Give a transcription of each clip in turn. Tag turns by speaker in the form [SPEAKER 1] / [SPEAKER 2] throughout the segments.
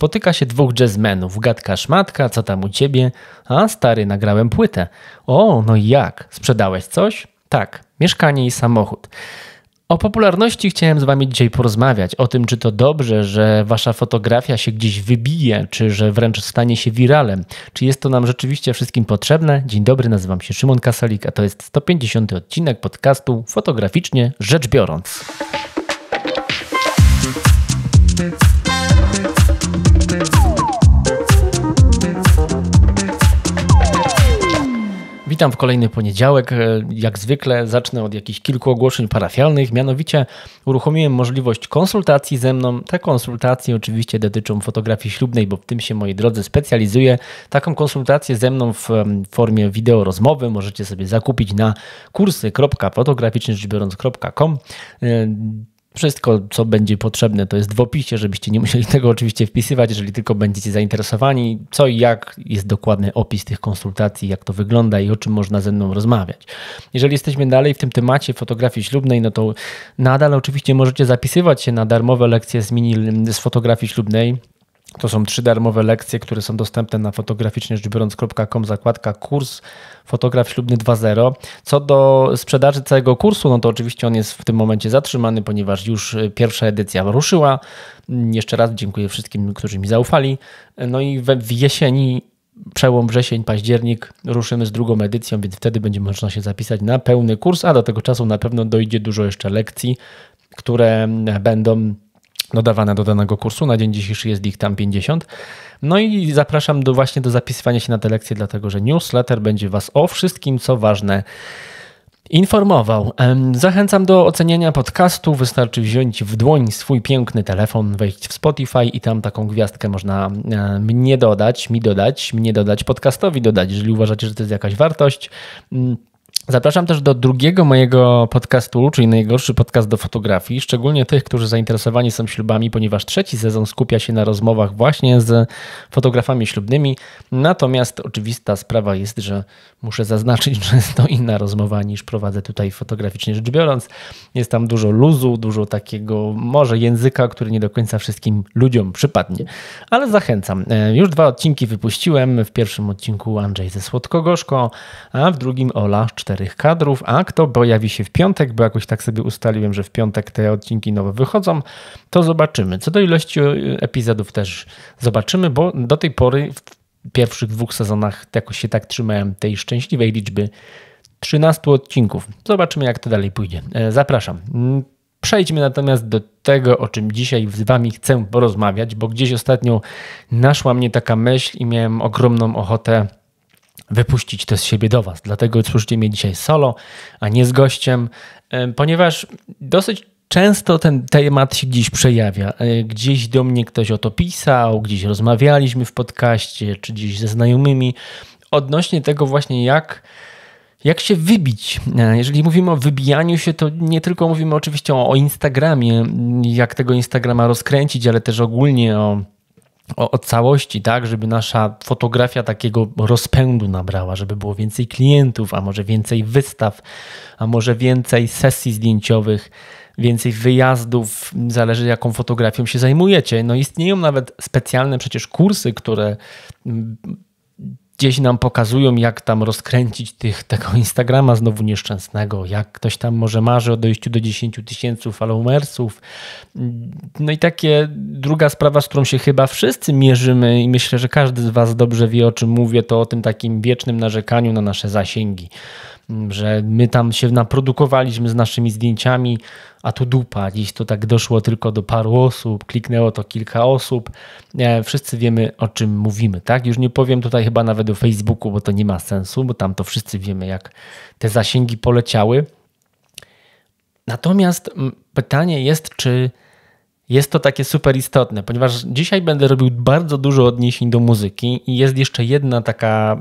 [SPEAKER 1] Spotyka się dwóch jazzmenów, gadka szmatka, co tam u ciebie? A stary, nagrałem płytę. O, no i jak? Sprzedałeś coś? Tak, mieszkanie i samochód. O popularności chciałem z Wami dzisiaj porozmawiać, o tym, czy to dobrze, że Wasza fotografia się gdzieś wybije, czy że wręcz stanie się wiralem. Czy jest to nam rzeczywiście wszystkim potrzebne? Dzień dobry, nazywam się Szymon Kasalik, a to jest 150. odcinek podcastu Fotograficznie Rzecz Biorąc. Witam w kolejny poniedziałek. E, jak zwykle zacznę od jakichś kilku ogłoszeń parafialnych. Mianowicie uruchomiłem możliwość konsultacji ze mną. Te konsultacje oczywiście dotyczą fotografii ślubnej, bo w tym się moi drodzy specjalizuję. Taką konsultację ze mną w formie wideo rozmowy możecie sobie zakupić na kursy.fotograficznyrzeczbiorąc.com. Wszystko, co będzie potrzebne, to jest w opisie, żebyście nie musieli tego oczywiście wpisywać, jeżeli tylko będziecie zainteresowani, co i jak jest dokładny opis tych konsultacji, jak to wygląda i o czym można ze mną rozmawiać. Jeżeli jesteśmy dalej w tym temacie fotografii ślubnej, no to nadal oczywiście możecie zapisywać się na darmowe lekcje z mini z fotografii ślubnej. To są trzy darmowe lekcje, które są dostępne na fotograficznie rzecz zakładka kurs fotograf ślubny 2.0. Co do sprzedaży całego kursu, no to oczywiście on jest w tym momencie zatrzymany, ponieważ już e, pierwsza edycja ruszyła. Mm, jeszcze raz dziękuję wszystkim, którzy mi zaufali. E, no i w jesieni przełom wrzesień, październik ruszymy z drugą edycją, więc wtedy będzie można się zapisać na pełny kurs, a do tego czasu na pewno dojdzie dużo jeszcze lekcji, które będą dodawane do danego kursu. Na dzień dzisiejszy jest ich tam 50. No i zapraszam do, właśnie do zapisywania się na te lekcje, dlatego że newsletter będzie Was o wszystkim, co ważne informował. Zachęcam do oceniania podcastu. Wystarczy wziąć w dłoń swój piękny telefon, wejść w Spotify i tam taką gwiazdkę można e, mnie dodać, mi dodać, mnie dodać, podcastowi dodać, jeżeli uważacie, że to jest jakaś wartość. Mm, Zapraszam też do drugiego mojego podcastu, czyli najgorszy podcast do fotografii, szczególnie tych, którzy zainteresowani są ślubami, ponieważ trzeci sezon skupia się na rozmowach właśnie z fotografami ślubnymi. Natomiast oczywista sprawa jest, że Muszę zaznaczyć, że jest to inna rozmowa niż prowadzę tutaj fotograficznie rzecz biorąc. Jest tam dużo luzu, dużo takiego może języka, który nie do końca wszystkim ludziom przypadnie. Ale zachęcam. E, już dwa odcinki wypuściłem. W pierwszym odcinku Andrzej ze Słodkogorzko, a w drugim Ola czterech kadrów. A kto pojawi się w piątek, bo jakoś tak sobie ustaliłem, że w piątek te odcinki nowe wychodzą, to zobaczymy. Co do ilości e, epizodów też zobaczymy, bo do tej pory pierwszych dwóch sezonach jakoś się tak trzymałem tej szczęśliwej liczby 13 odcinków. Zobaczymy, jak to dalej pójdzie. E, zapraszam. Mm, przejdźmy natomiast do tego, o czym dzisiaj z Wami chcę porozmawiać, bo gdzieś ostatnio naszła mnie taka myśl i miałem ogromną ochotę wypuścić to z siebie do Was. Dlatego słyszycie mnie dzisiaj solo, a nie z gościem, e, ponieważ dosyć Często ten temat się gdzieś przejawia. E, gdzieś do mnie ktoś o to pisał, gdzieś rozmawialiśmy w podcaście, czy gdzieś ze znajomymi odnośnie tego właśnie, jak, jak się wybić. E, jeżeli mówimy o wybijaniu się, to nie tylko mówimy oczywiście o, o Instagramie, jak tego Instagrama rozkręcić, ale też ogólnie o o, o, całości, tak, żeby nasza fotografia takiego rozpędu nabrała, żeby było więcej klientów, a może więcej wystaw, a może więcej sesji zdjęciowych, więcej wyjazdów, zależy jaką fotografią się zajmujecie. No istnieją nawet specjalne przecież kursy, które mm, gdzieś nam pokazują, jak tam rozkręcić tych, tego Instagrama znowu nieszczęsnego, jak ktoś tam może marzy o dojściu do 10 tysięcy followersów. No i takie druga sprawa, z którą się chyba wszyscy mierzymy i myślę, że każdy z Was dobrze wie, o czym mówię, to o tym takim wiecznym narzekaniu na nasze zasięgi że my tam się naprodukowaliśmy z naszymi zdjęciami, a tu dupa. Dziś to tak doszło tylko do paru osób, kliknęło to kilka osób. E, wszyscy wiemy, o czym mówimy, tak? Już nie powiem tutaj chyba nawet o Facebooku, bo to nie ma sensu, bo tam to wszyscy wiemy, jak te zasięgi poleciały. Natomiast mm, pytanie jest, czy jest to takie super istotne, ponieważ dzisiaj będę robił bardzo dużo odniesień do muzyki i jest jeszcze jedna taka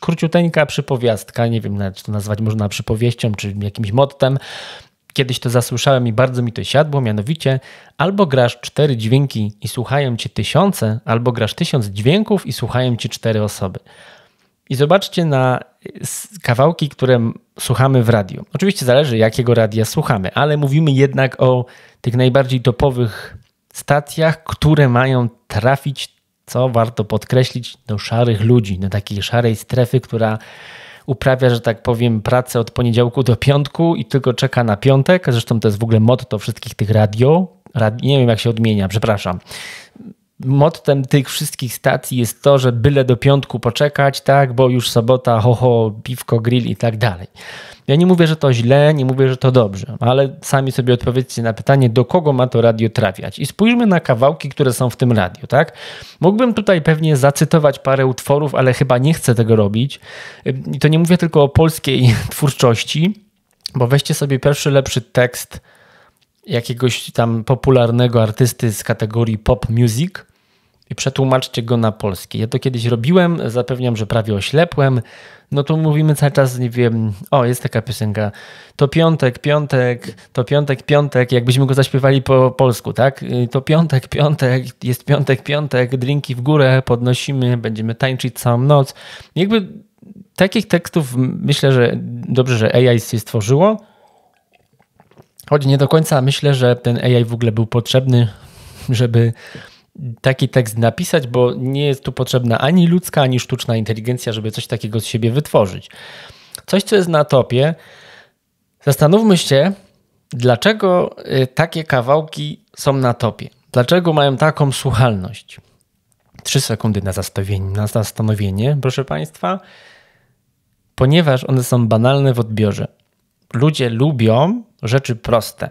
[SPEAKER 1] króciuteńka przypowiastka, nie wiem nawet, czy to nazwać można przypowieścią, czy jakimś mottem. Kiedyś to zasłyszałem i bardzo mi to siadło, mianowicie albo grasz cztery dźwięki i słuchają cię tysiące, albo grasz tysiąc dźwięków i słuchają cię cztery osoby i zobaczcie na kawałki, które słuchamy w radiu. Oczywiście zależy, jakiego radia słuchamy, ale mówimy jednak o tych najbardziej topowych stacjach, które mają trafić, co warto podkreślić, do szarych ludzi, do takiej szarej strefy, która uprawia, że tak powiem, pracę od poniedziałku do piątku i tylko czeka na piątek. Zresztą to jest w ogóle motto wszystkich tych radio. Rad... Nie wiem, jak się odmienia, przepraszam mottem tych wszystkich stacji jest to, że byle do piątku poczekać, tak, bo już sobota, hoho, piwko, grill i tak dalej. Ja nie mówię, że to źle, nie mówię, że to dobrze, ale sami sobie odpowiedzcie na pytanie, do kogo ma to radio trafiać. I spójrzmy na kawałki, które są w tym radiu, tak? Mógłbym tutaj pewnie zacytować parę utworów, ale chyba nie chcę tego robić. I to nie mówię tylko o polskiej twórczości, bo weźcie sobie pierwszy lepszy tekst jakiegoś tam popularnego artysty z kategorii pop music – i przetłumaczcie go na polski. Ja to kiedyś robiłem, zapewniam, że prawie oślepłem. No to mówimy cały czas, nie wiem, o jest taka piosenka, to piątek, piątek, to piątek, piątek, jakbyśmy go zaśpiewali po polsku, tak? Y, to piątek, piątek, jest piątek, piątek, drinki w górę, podnosimy, będziemy tańczyć całą noc. Jakby takich tekstów myślę, że dobrze, że AI się stworzyło, choć nie do końca myślę, że ten AI w ogóle był potrzebny, żeby taki tekst napisać, bo nie jest tu potrzebna ani ludzka, ani sztuczna inteligencja, żeby coś takiego z siebie wytworzyć. Coś, co jest na topie. Zastanówmy się, dlaczego y, takie kawałki są na topie. Dlaczego mają taką słuchalność? Trzy sekundy na, na zastanowienie, proszę Państwa, ponieważ one są banalne w odbiorze. Ludzie lubią rzeczy proste,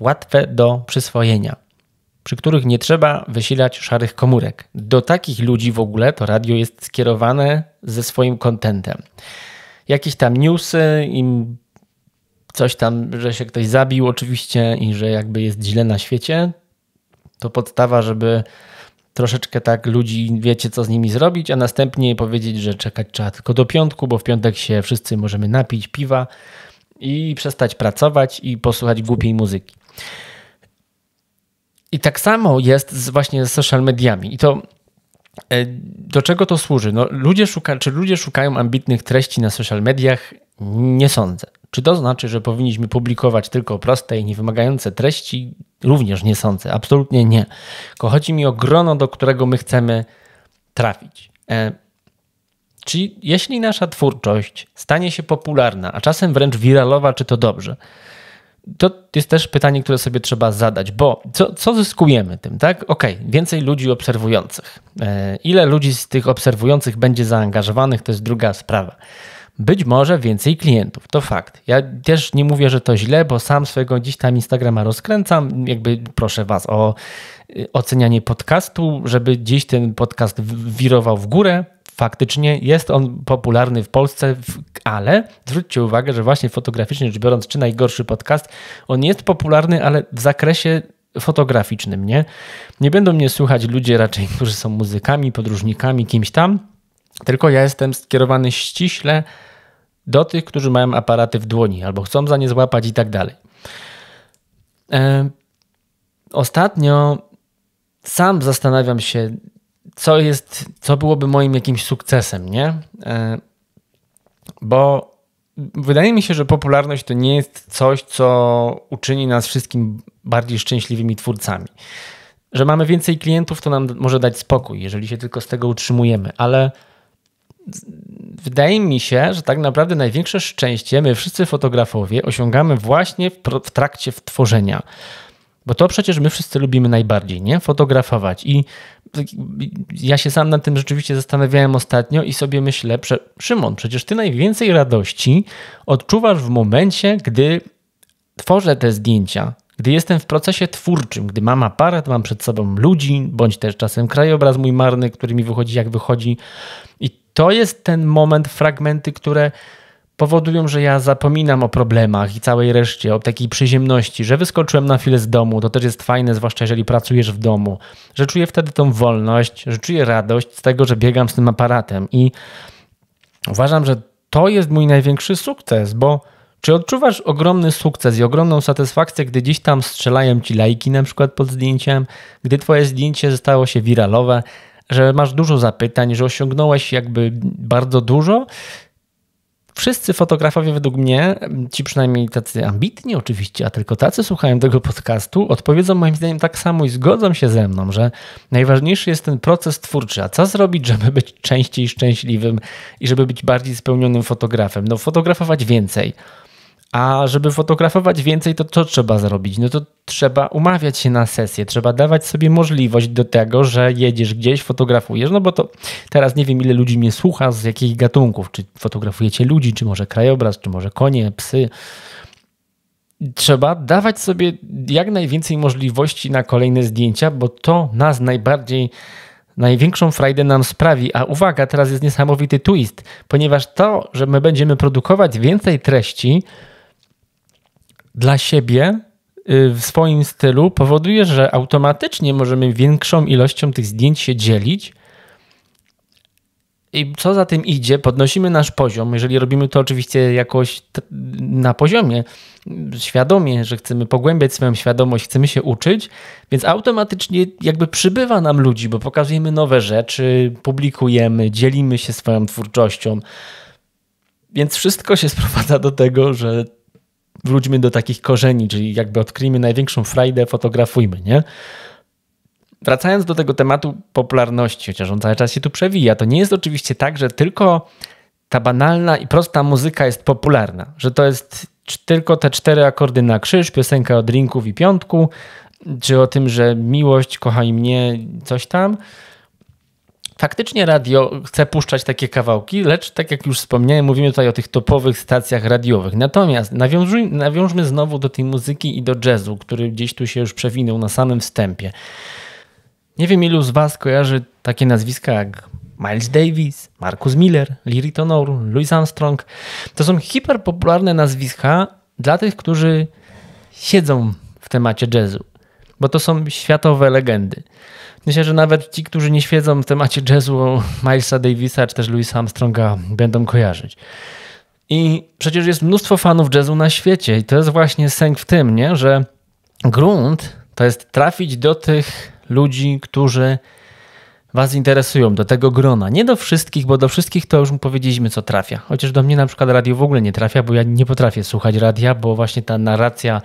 [SPEAKER 1] łatwe do przyswojenia przy których nie trzeba wysilać szarych komórek. Do takich ludzi w ogóle to radio jest skierowane ze swoim kontentem. Jakieś tam newsy, im coś tam, że się ktoś zabił oczywiście i że jakby jest źle na świecie, to podstawa, żeby troszeczkę tak ludzi wiecie, co z nimi zrobić, a następnie powiedzieć, że czekać trzeba tylko do piątku, bo w piątek się wszyscy możemy napić piwa i przestać pracować i posłuchać głupiej muzyki. I tak samo jest z, właśnie z social mediami. I to e, do czego to służy? No, ludzie szuka, czy ludzie szukają ambitnych treści na social mediach? Nie sądzę. Czy to znaczy, że powinniśmy publikować tylko proste i niewymagające treści? Również nie sądzę. Absolutnie nie. Tylko chodzi mi o grono, do którego my chcemy trafić. E, jeśli nasza twórczość stanie się popularna, a czasem wręcz wiralowa, czy to dobrze? to jest też pytanie, które sobie trzeba zadać, bo co, co zyskujemy tym, tak? Okej, okay, więcej ludzi obserwujących. E, ile ludzi z tych obserwujących będzie zaangażowanych, to jest druga sprawa. Być może więcej klientów, to fakt. Ja też nie mówię, że to źle, bo sam swojego dziś tam Instagrama rozkręcam. Jakby proszę Was o y, ocenianie podcastu, żeby dziś ten podcast wirował w górę, Faktycznie jest on popularny w Polsce, ale zwróćcie uwagę, że właśnie fotograficznie rzecz biorąc, czy najgorszy podcast, on jest popularny, ale w zakresie fotograficznym, nie? Nie będą mnie słuchać ludzie raczej, którzy są muzykami, podróżnikami, kimś tam, tylko ja jestem skierowany ściśle do tych, którzy mają aparaty w dłoni albo chcą za nie złapać i tak dalej. E, ostatnio sam zastanawiam się, co jest, co byłoby moim jakimś sukcesem, nie? E, bo wydaje mi się, że popularność to nie jest coś, co uczyni nas wszystkim bardziej szczęśliwymi twórcami. Że mamy więcej klientów, to nam może dać spokój, jeżeli się tylko z tego utrzymujemy, ale wydaje mi się, że tak naprawdę największe szczęście my wszyscy fotografowie osiągamy właśnie w, w trakcie tworzenia. Bo to przecież my wszyscy lubimy najbardziej, nie? Fotografować. I ja się sam nad tym rzeczywiście zastanawiałem ostatnio i sobie myślę, prze, Szymon, przecież ty najwięcej radości odczuwasz w momencie, gdy tworzę te zdjęcia, gdy jestem w procesie twórczym, gdy mam aparat, mam przed sobą ludzi, bądź też czasem krajobraz mój marny, który mi wychodzi jak wychodzi. I to jest ten moment, fragmenty, które powodują, że ja zapominam o problemach i całej reszcie, o takiej przyziemności, że wyskoczyłem na chwilę z domu, to też jest fajne, zwłaszcza jeżeli pracujesz w domu, że czuję wtedy tą wolność, że czuję radość z tego, że biegam z tym aparatem i uważam, że to jest mój największy sukces, bo czy odczuwasz ogromny sukces i ogromną satysfakcję, gdy gdzieś tam strzelają ci lajki na przykład pod zdjęciem, gdy twoje zdjęcie stało się wiralowe, że masz dużo zapytań, że osiągnąłeś jakby bardzo dużo? Wszyscy fotografowie według mnie, ci przynajmniej tacy ambitni oczywiście, a tylko tacy słuchają tego podcastu, odpowiedzą moim zdaniem tak samo i zgodzą się ze mną, że najważniejszy jest ten proces twórczy. A co zrobić, żeby być częściej szczęśliwym i żeby być bardziej spełnionym fotografem? No fotografować więcej. A żeby fotografować więcej, to co trzeba zrobić? No to trzeba umawiać się na sesję, trzeba dawać sobie możliwość do tego, że jedziesz gdzieś, fotografujesz, no bo to teraz nie wiem, ile ludzi mnie słucha, z jakich gatunków, czy fotografujecie ludzi, czy może krajobraz, czy może konie, psy. Trzeba dawać sobie jak najwięcej możliwości na kolejne zdjęcia, bo to nas najbardziej największą frajdę nam sprawi. A uwaga, teraz jest niesamowity twist, ponieważ to, że my będziemy produkować więcej treści, dla siebie y, w swoim stylu powoduje, że automatycznie możemy większą ilością tych zdjęć się dzielić. I co za tym idzie, podnosimy nasz poziom. Jeżeli robimy to oczywiście jakoś na poziomie, świadomie, że chcemy pogłębiać swoją świadomość, chcemy się uczyć, więc automatycznie jakby przybywa nam ludzi, bo pokazujemy nowe rzeczy, publikujemy, dzielimy się swoją twórczością. Więc wszystko się sprowadza do tego, że wróćmy do takich korzeni, czyli jakby odkryjmy największą frajdę, fotografujmy, nie? Wracając do tego tematu popularności, chociaż on cały czas się tu przewija, to nie jest oczywiście tak, że tylko ta banalna i prosta muzyka jest popularna, że to jest tylko te cztery akordy na krzyż, piosenka o drinków i piątku, czy o tym, że miłość kochaj mnie, coś tam, faktycznie radio chce puszczać takie kawałki, lecz tak jak już wspomniałem, mówimy tutaj o tych topowych stacjach radiowych. Natomiast nawiążmy nawiążmy znowu do tej muzyki i do jazzu, który gdzieś tu się już przewinął na samym wstępie. Nie wiem, ilu z Was kojarzy takie nazwiska jak Miles Davis, Marcus Miller, Liri Tonor, Louis Armstrong. To są hiperpopularne nazwiska dla tych, którzy siedzą w temacie jazzu, bo to są światowe legendy. Myślę, że nawet ci, którzy nie świedzą w temacie jazzu Milesa Davisa czy też Louisa Armstronga będą kojarzyć. I przecież jest mnóstwo fanów jazzu na świecie i to jest właśnie sęk w tym, nie? że grunt to jest trafić do tych ludzi, którzy Was interesują, do tego grona. Nie do wszystkich, bo do wszystkich to już mu powiedzieliśmy, co trafia. Chociaż do mnie na przykład radio w ogóle nie trafia, bo ja nie potrafię słuchać radia, bo właśnie ta narracja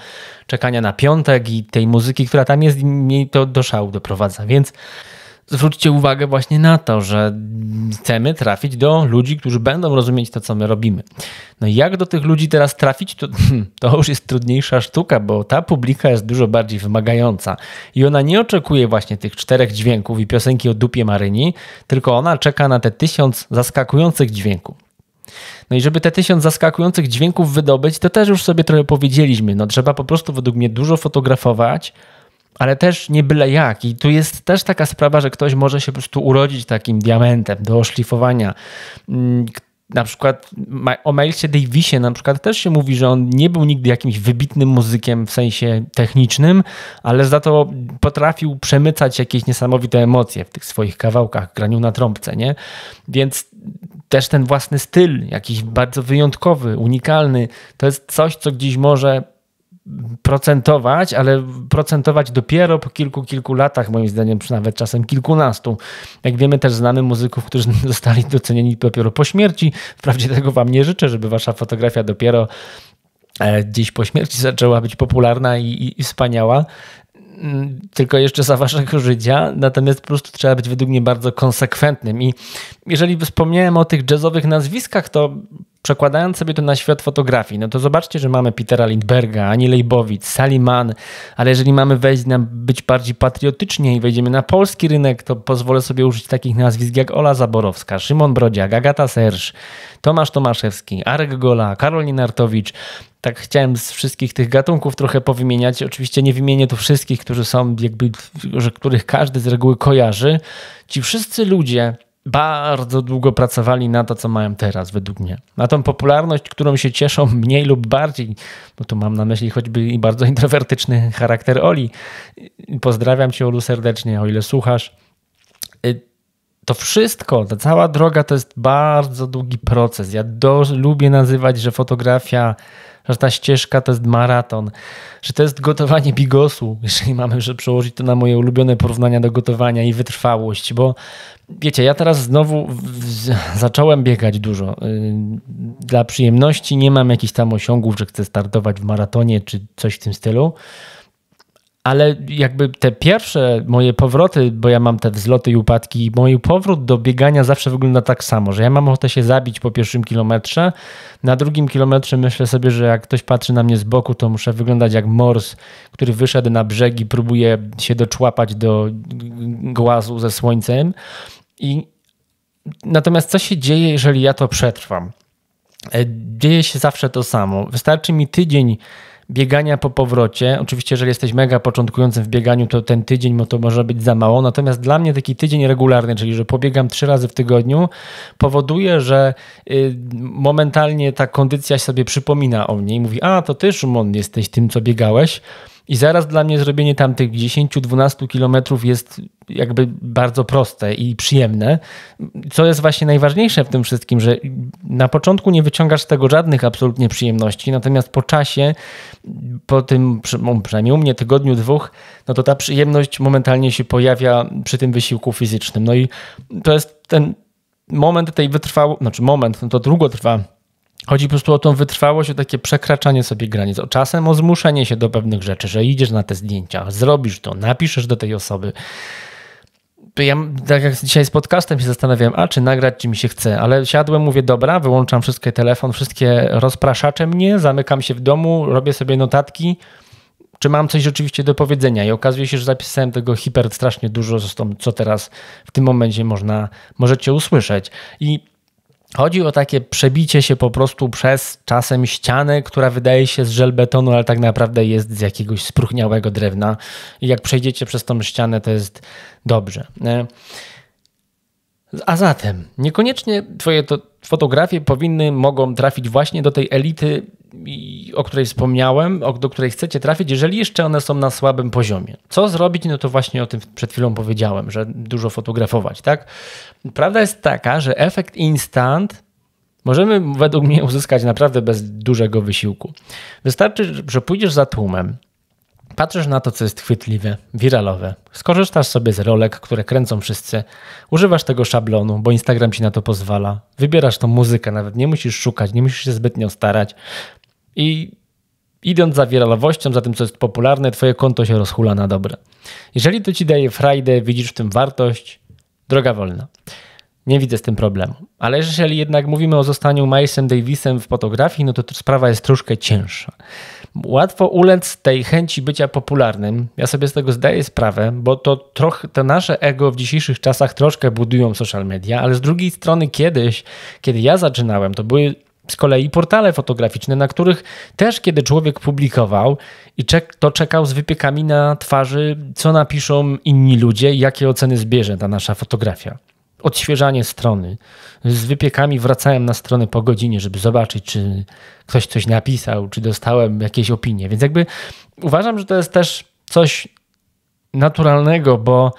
[SPEAKER 1] czekania na piątek i tej muzyki, która tam jest, mnie to do szału doprowadza. Więc zwróćcie uwagę właśnie na to, że chcemy trafić do ludzi, którzy będą rozumieć to, co my robimy. No i jak do tych ludzi teraz trafić, to, to już jest trudniejsza sztuka, bo ta publika jest dużo bardziej wymagająca i ona nie oczekuje właśnie tych czterech dźwięków i piosenki o dupie Maryni, tylko ona czeka na te tysiąc zaskakujących dźwięków. No i żeby te tysiąc zaskakujących dźwięków wydobyć, to też już sobie trochę powiedzieliśmy. No trzeba po prostu według mnie dużo fotografować, ale też nie byle jak. I tu jest też taka sprawa, że ktoś może się po prostu urodzić takim diamentem do oszlifowania. Mm, na przykład o Milesie Davisie na przykład też się mówi, że on nie był nigdy jakimś wybitnym muzykiem w sensie technicznym, ale za to potrafił przemycać jakieś niesamowite emocje w tych swoich kawałkach, graniu na trąbce, nie? Więc też ten własny styl, jakiś bardzo wyjątkowy, unikalny, to jest coś, co gdzieś może procentować, ale procentować dopiero po kilku, kilku latach, moim zdaniem, czy nawet czasem kilkunastu. Jak wiemy, też znamy muzyków, którzy zostali docenieni dopiero po śmierci. Wprawdzie tego wam nie życzę, żeby wasza fotografia dopiero e, gdzieś po śmierci zaczęła być popularna i, i, i wspaniała mm, tylko jeszcze za waszego życia, natomiast po prostu trzeba być według mnie bardzo konsekwentnym. I jeżeli wspomniałem o tych jazzowych nazwiskach, to Przekładając sobie to na świat fotografii, no to zobaczcie, że mamy Petera Lindberga, Ani Lejbowic, Saliman, ale jeżeli mamy wejść na być bardziej patriotycznie i wejdziemy na polski rynek, to pozwolę sobie użyć takich nazwisk jak Ola Zaborowska, Szymon Brodziak, Agata Serż, Tomasz Tomaszewski, Arek Gola, Karolin Nartowicz. Tak chciałem z wszystkich tych gatunków trochę powymieniać. Oczywiście nie wymienię tu wszystkich, którzy są jakby, że których każdy z reguły kojarzy. Ci wszyscy ludzie bardzo długo pracowali na to, co mają teraz, według mnie. Na tą popularność, którą się cieszą mniej lub bardziej, bo no tu mam na myśli choćby i bardzo introwertyczny charakter Oli. Pozdrawiam cię, Olu, serdecznie, o ile słuchasz. Y, to wszystko, ta cała droga to jest bardzo długi proces. Ja do, lubię nazywać, że fotografia że ta ścieżka to jest maraton, że to jest gotowanie bigosu, jeżeli mamy, że przełożyć to na moje ulubione porównania do gotowania i wytrwałość, bo wiecie, ja teraz znowu zacząłem biegać dużo. Y, dla przyjemności nie mam jakichś tam osiągów, że chcę startować w maratonie czy coś w tym stylu ale jakby te pierwsze moje powroty, bo ja mam te wzloty i upadki, mój powrót do biegania zawsze wygląda tak samo, że ja mam ochotę się zabić po pierwszym kilometrze, na drugim kilometrze myślę sobie, że jak ktoś patrzy na mnie z boku, to muszę wyglądać jak mors, który wyszedł na brzeg i próbuje się doczłapać do głazu ze słońcem. I natomiast co się dzieje, jeżeli ja to przetrwam? E, dzieje się zawsze to samo. Wystarczy mi tydzień biegania po powrocie. Oczywiście, jeżeli jesteś mega początkującym w bieganiu, to ten tydzień to może być za mało. Natomiast dla mnie taki tydzień regularny, czyli że pobiegam trzy razy w tygodniu, powoduje, że y, momentalnie ta kondycja sobie przypomina o mnie i mówi: A to ty, Szymon, jesteś tym, co biegałeś. I zaraz dla mnie zrobienie tamtych 10-12 kilometrów jest jakby bardzo proste i przyjemne. Co jest właśnie najważniejsze w tym wszystkim, że na początku nie wyciągasz z tego żadnych absolutnie przyjemności, natomiast po czasie, po tym no, przynajmniej u mnie tygodniu, dwóch, no to ta przyjemność momentalnie się pojawia przy tym wysiłku fizycznym. No i to jest ten moment tej wytrwałości, znaczy moment, no to długo trwa Chodzi po prostu o tą wytrwałość, o takie przekraczanie sobie granic, o czasem o zmuszenie się do pewnych rzeczy, że idziesz na te zdjęcia, zrobisz to, napiszesz do tej osoby. Ja, tak jak dzisiaj z podcastem się zastanawiałem, a czy nagrać, czy mi się chce, ale siadłem, mówię, dobra, wyłączam wszystkie telefon, wszystkie rozpraszacze mnie, zamykam się w domu, robię sobie notatki, czy mam coś rzeczywiście do powiedzenia. I okazuje się, że zapisałem tego hiper strasznie dużo, zresztą co teraz w tym momencie można, możecie usłyszeć. I Chodzi o takie przebicie się po prostu przez czasem ścianę, która wydaje się z żelbetonu, ale tak naprawdę jest z jakiegoś spruchniałego drewna. I jak przejdziecie przez tą ścianę, to jest dobrze. A zatem, niekoniecznie twoje to fotografie powinny, mogą trafić właśnie do tej elity o której wspomniałem, do której chcecie trafić, jeżeli jeszcze one są na słabym poziomie. Co zrobić? No to właśnie o tym przed chwilą powiedziałem, że dużo fotografować, tak? Prawda jest taka, że efekt instant możemy według mnie uzyskać naprawdę bez dużego wysiłku. Wystarczy, że pójdziesz za tłumem, patrzysz na to, co jest chwytliwe, wiralowe, skorzystasz sobie z rolek, które kręcą wszyscy, używasz tego szablonu, bo Instagram ci na to pozwala, wybierasz tą muzykę, nawet nie musisz szukać, nie musisz się zbytnio starać, i idąc za wiralowością, za tym, co jest popularne, twoje konto się rozhula na dobre. Jeżeli to ci daje frajdę, widzisz w tym wartość, droga wolna. Nie widzę z tym problemu. Ale jeżeli jednak mówimy o zostaniu Milesem Davisem w fotografii, no to sprawa jest troszkę cięższa. Łatwo ulec tej chęci bycia popularnym. Ja sobie z tego zdaję sprawę, bo to trochę to nasze ego w dzisiejszych czasach troszkę budują social media, ale z drugiej strony kiedyś, kiedy ja zaczynałem, to były z kolei portale fotograficzne, na których też kiedy człowiek publikował i czek, to czekał z wypiekami na twarzy, co napiszą inni ludzie, jakie oceny zbierze ta nasza fotografia. Odświeżanie strony. Z wypiekami wracałem na stronę po godzinie, żeby zobaczyć, czy ktoś coś napisał, czy dostałem jakieś opinie. Więc jakby uważam, że to jest też coś naturalnego, bo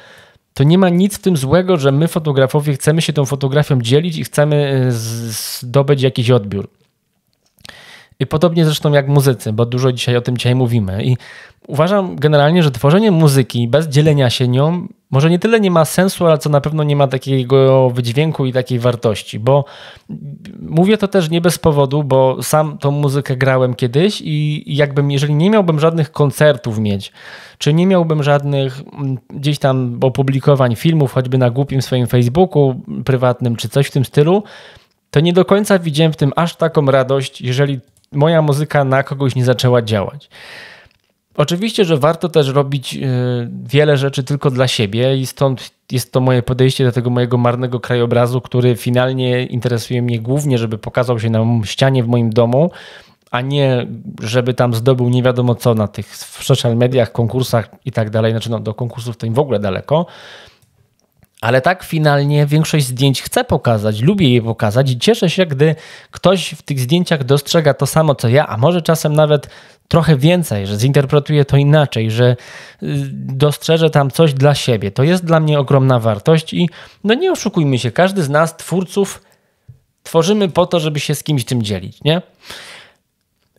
[SPEAKER 1] to nie ma nic w tym złego, że my, fotografowie, chcemy się tą fotografią dzielić i chcemy e, zdobyć jakiś odbiór. I podobnie zresztą jak muzycy, bo dużo dzisiaj o tym dzisiaj mówimy. I uważam generalnie, że tworzenie muzyki bez dzielenia się nią może nie tyle nie ma sensu, ale co na pewno nie ma takiego wydźwięku i takiej wartości, bo mówię to też nie bez powodu, bo sam tą muzykę grałem kiedyś i jakbym, jeżeli nie miałbym żadnych koncertów mieć, czy nie miałbym żadnych mm, gdzieś tam opublikowań filmów, choćby na głupim swoim Facebooku prywatnym, czy coś w tym stylu, to nie do końca widziałem w tym aż taką radość, jeżeli moja muzyka na kogoś nie zaczęła działać. Oczywiście, że warto też robić e, wiele rzeczy tylko dla siebie, i stąd jest to moje podejście do tego mojego marnego krajobrazu, który finalnie interesuje mnie głównie, żeby pokazał się na ścianie w moim domu, a nie żeby tam zdobył nie wiadomo co na tych social mediach, konkursach i tak dalej. Znaczy, no, do konkursów to im w ogóle daleko. Ale tak finalnie większość zdjęć chcę pokazać, lubię je pokazać i cieszę się, gdy ktoś w tych zdjęciach dostrzega to samo co ja, a może czasem nawet trochę więcej, że zinterpretuje to inaczej, że y, dostrzeże tam coś dla siebie. To jest dla mnie ogromna wartość i no nie oszukujmy się, każdy z nas, twórców, tworzymy po to, żeby się z kimś tym dzielić, nie?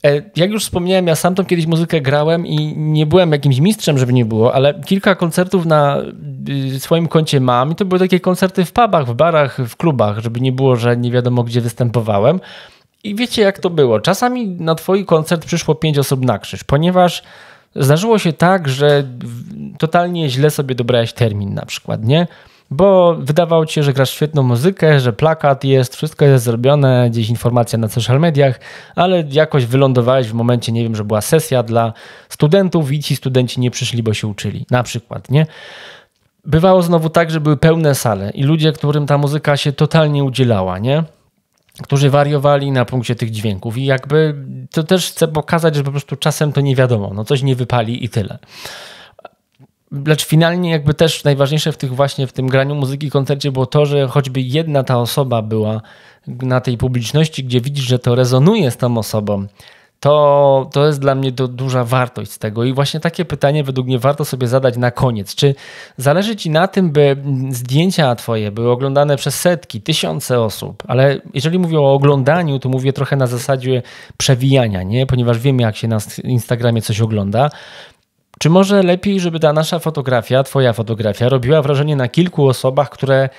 [SPEAKER 1] E, jak już wspomniałem, ja sam tą kiedyś muzykę grałem i nie byłem jakimś mistrzem, żeby nie było, ale kilka koncertów na y, swoim koncie mam i to były takie koncerty w pubach, w barach, w klubach, żeby nie było, że nie wiadomo gdzie występowałem. I wiecie jak to było. Czasami na twój koncert przyszło pięć osób na krzyż, ponieważ zdarzyło się tak, że totalnie źle sobie dobrałeś termin na przykład, nie? bo wydawało ci się, że grasz świetną muzykę, że plakat jest, wszystko jest zrobione, gdzieś informacja na social mediach, ale jakoś wylądowałeś w momencie, nie wiem, że była sesja dla studentów i ci studenci nie przyszli, bo się uczyli, na przykład, nie? Bywało znowu tak, że były pełne sale i ludzie, którym ta muzyka się totalnie udzielała, nie? Którzy wariowali na punkcie tych dźwięków, i jakby to też chcę pokazać, że po prostu czasem to nie wiadomo, no coś nie wypali i tyle. Lecz finalnie jakby też najważniejsze w tych właśnie w tym graniu muzyki koncercie było to, że choćby jedna ta osoba była na tej publiczności, gdzie widzisz, że to rezonuje z tą osobą, to, to jest dla mnie to duża wartość z tego. I właśnie takie pytanie według mnie warto sobie zadać na koniec. Czy zależy Ci na tym, by zdjęcia Twoje były oglądane przez setki, tysiące osób? Ale jeżeli mówię o oglądaniu, to mówię trochę na zasadzie przewijania, nie? Ponieważ wiem, jak się na Instagramie coś ogląda. Czy może lepiej, żeby ta nasza fotografia, twoja fotografia, robiła wrażenie na kilku osobach, które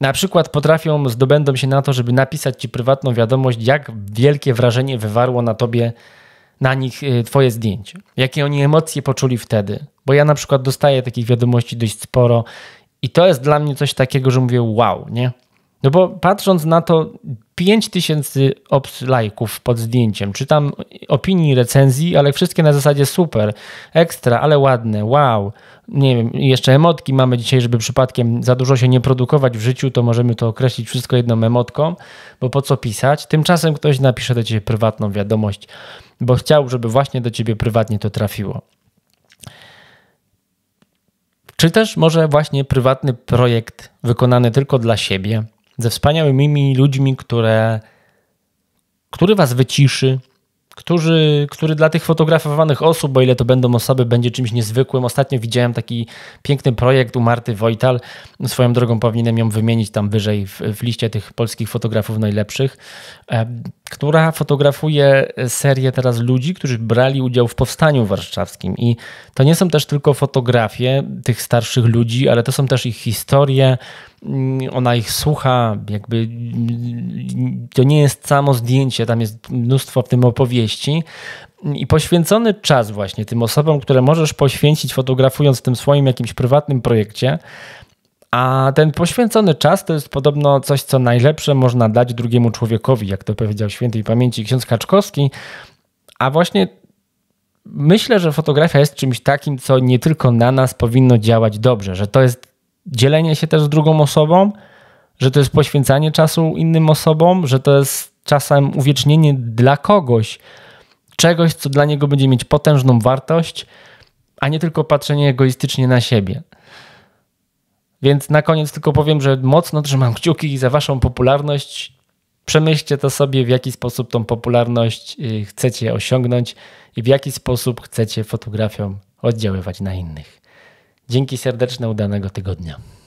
[SPEAKER 1] na przykład potrafią, zdobędą się na to, żeby napisać ci prywatną wiadomość, jak wielkie wrażenie wywarło na tobie, na nich y, twoje zdjęcie. Jakie oni emocje poczuli wtedy. Bo ja na przykład dostaję takich wiadomości dość sporo i to jest dla mnie coś takiego, że mówię wow, nie? No bo patrząc na to, 5000 lajków pod zdjęciem, czytam opinii, recenzji, ale wszystkie na zasadzie super, ekstra, ale ładne, wow. Nie wiem, jeszcze emotki mamy dzisiaj, żeby przypadkiem za dużo się nie produkować w życiu, to możemy to określić wszystko jedną emotką, bo po co pisać? Tymczasem ktoś napisze do ciebie prywatną wiadomość, bo chciał, żeby właśnie do ciebie prywatnie to trafiło. Czy też może właśnie prywatny projekt wykonany tylko dla siebie, ze wspaniałymi ludźmi, które, który was wyciszy, którzy, który dla tych fotografowanych osób, bo ile to będą osoby, będzie czymś niezwykłym. Ostatnio widziałem taki piękny projekt u Marty Wojtal. Swoją drogą powinienem ją wymienić tam wyżej w, w liście tych polskich fotografów najlepszych. E, która fotografuje serię teraz ludzi, którzy brali udział w powstaniu warszawskim. I to nie są też tylko fotografie tych starszych ludzi, ale to są też ich historie. Mm, ona ich słucha, jakby mm, to nie jest samo zdjęcie, tam jest mnóstwo w tym opowieści. I poświęcony czas właśnie tym osobom, które możesz poświęcić fotografując w tym swoim jakimś prywatnym projekcie, a ten poświęcony czas to jest podobno coś, co najlepsze można dać drugiemu człowiekowi, jak to powiedział świętej pamięci ksiądz Kaczkowski. A właśnie myślę, że fotografia jest czymś takim, co nie tylko na nas powinno działać dobrze, że to jest dzielenie się też z drugą osobą, że to jest poświęcanie czasu innym osobom, że to jest czasem uwiecznienie dla kogoś, czegoś, co dla niego będzie mieć potężną wartość, a nie tylko patrzenie egoistycznie na siebie. Więc na koniec tylko powiem, że mocno trzymam kciuki za waszą popularność. Przemyślcie to sobie, w jaki sposób tą popularność y, chcecie osiągnąć i w jaki sposób chcecie fotografią oddziaływać na innych. Dzięki serdeczne, udanego tygodnia.